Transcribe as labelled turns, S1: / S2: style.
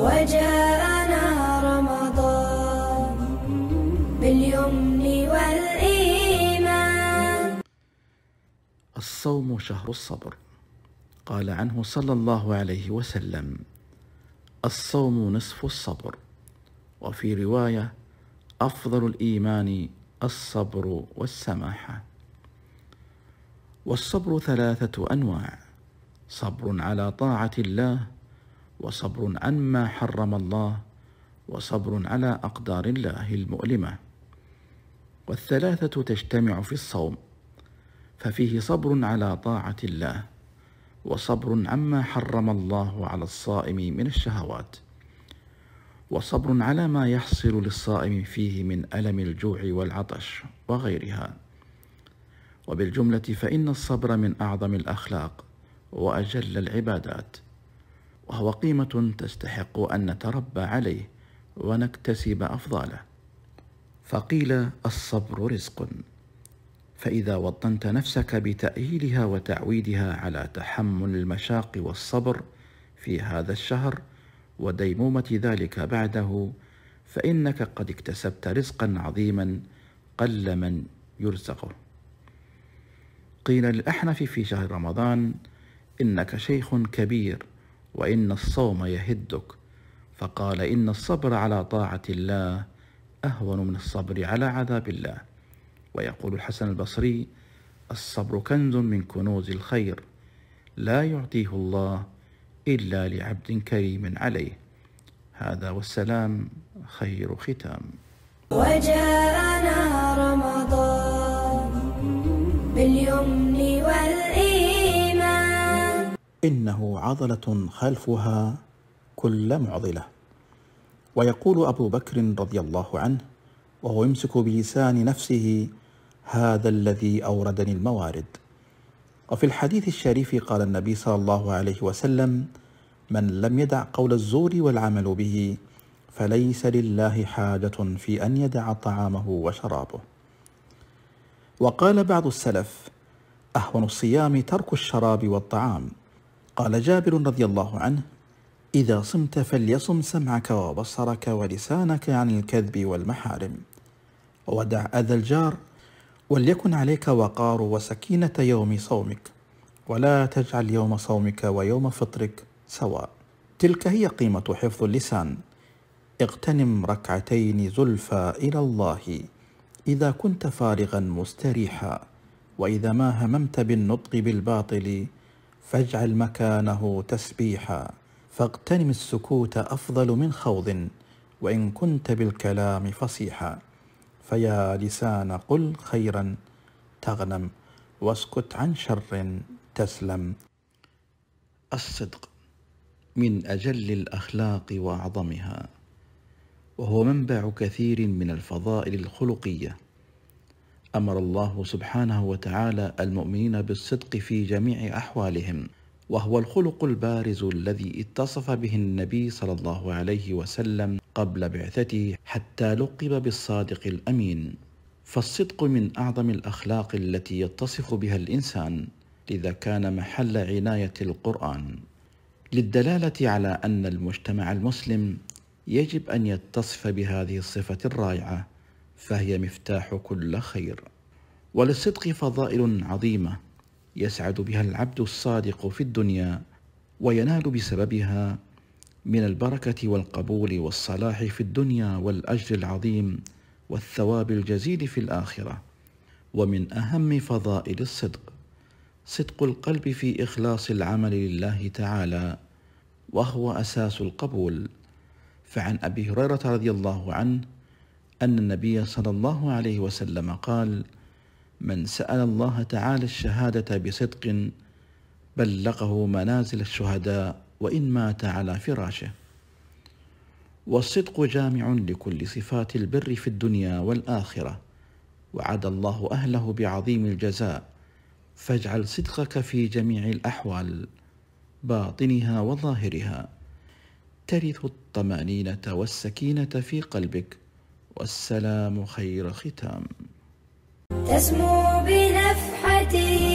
S1: وجاءنا رمضان باليمن والإيمان الصوم شهر الصبر قال عنه صلى الله عليه وسلم الصوم نصف الصبر وفي رواية أفضل الإيمان الصبر والسماحة والصبر ثلاثة أنواع صبر على طاعة الله وصبر عن ما حرم الله وصبر على اقدار الله المؤلمه والثلاثه تجتمع في الصوم ففيه صبر على طاعه الله وصبر عما حرم الله على الصائم من الشهوات وصبر على ما يحصل للصائم فيه من الم الجوع والعطش وغيرها وبالجمله فان الصبر من اعظم الاخلاق واجل العبادات وهو قيمة تستحق أن نتربى عليه ونكتسب أفضاله فقيل الصبر رزق فإذا وطنت نفسك بتأهيلها وتعويدها على تحمل المشاق والصبر في هذا الشهر وديمومة ذلك بعده فإنك قد اكتسبت رزقا عظيما قل من يرزقه قيل للأحنف في شهر رمضان إنك شيخ كبير وإن الصوم يهدك فقال إن الصبر على طاعة الله أهون من الصبر على عذاب الله ويقول الحسن البصري الصبر كنز من كنوز الخير لا يعطيه الله إلا لعبد كريم عليه هذا والسلام خير ختام وجاءنا رمضان إنه عضلة خلفها كل معضلة ويقول أبو بكر رضي الله عنه وهو يمسك بلسان نفسه هذا الذي أوردني الموارد وفي الحديث الشريف قال النبي صلى الله عليه وسلم من لم يدع قول الزور والعمل به فليس لله حاجة في أن يدع طعامه وشرابه وقال بعض السلف أهون الصيام ترك الشراب والطعام قال جابر رضي الله عنه إذا صمت فليصم سمعك وبصرك ولسانك عن الكذب والمحارم ودع أذى الجار وليكن عليك وقار وسكينة يوم صومك ولا تجعل يوم صومك ويوم فطرك سواء تلك هي قيمة حفظ اللسان اغتنم ركعتين زلفى إلى الله إذا كنت فارغا مستريحا وإذا ما هممت بالنطق بالباطل فاجعل مكانه تسبيحا فاغتنم السكوت أفضل من خوض وإن كنت بالكلام فصيحا فيا لسان قل خيرا تغنم واسكت عن شر تسلم الصدق من أجل الأخلاق وأعظمها وهو منبع كثير من الفضائل الخلقيه امر الله سبحانه وتعالى المؤمنين بالصدق في جميع احوالهم وهو الخلق البارز الذي اتصف به النبي صلى الله عليه وسلم قبل بعثته حتى لقب بالصادق الامين فالصدق من اعظم الاخلاق التي يتصف بها الانسان لذا كان محل عنايه القران للدلاله على ان المجتمع المسلم يجب ان يتصف بهذه الصفه الرائعه فهي مفتاح كل خير وللصدق فضائل عظيمه يسعد بها العبد الصادق في الدنيا وينال بسببها من البركه والقبول والصلاح في الدنيا والاجر العظيم والثواب الجزيل في الاخره ومن اهم فضائل الصدق صدق القلب في اخلاص العمل لله تعالى وهو اساس القبول فعن ابي هريره رضي الله عنه أن النبي صلى الله عليه وسلم قال: من سأل الله تعالى الشهادة بصدق بلغه منازل الشهداء وإن مات على فراشه. والصدق جامع لكل صفات البر في الدنيا والآخرة، وعد الله أهله بعظيم الجزاء، فاجعل صدقك في جميع الأحوال باطنها وظاهرها. ترث الطمأنينة والسكينة في قلبك. والسلام خير ختام تسمو بنفحته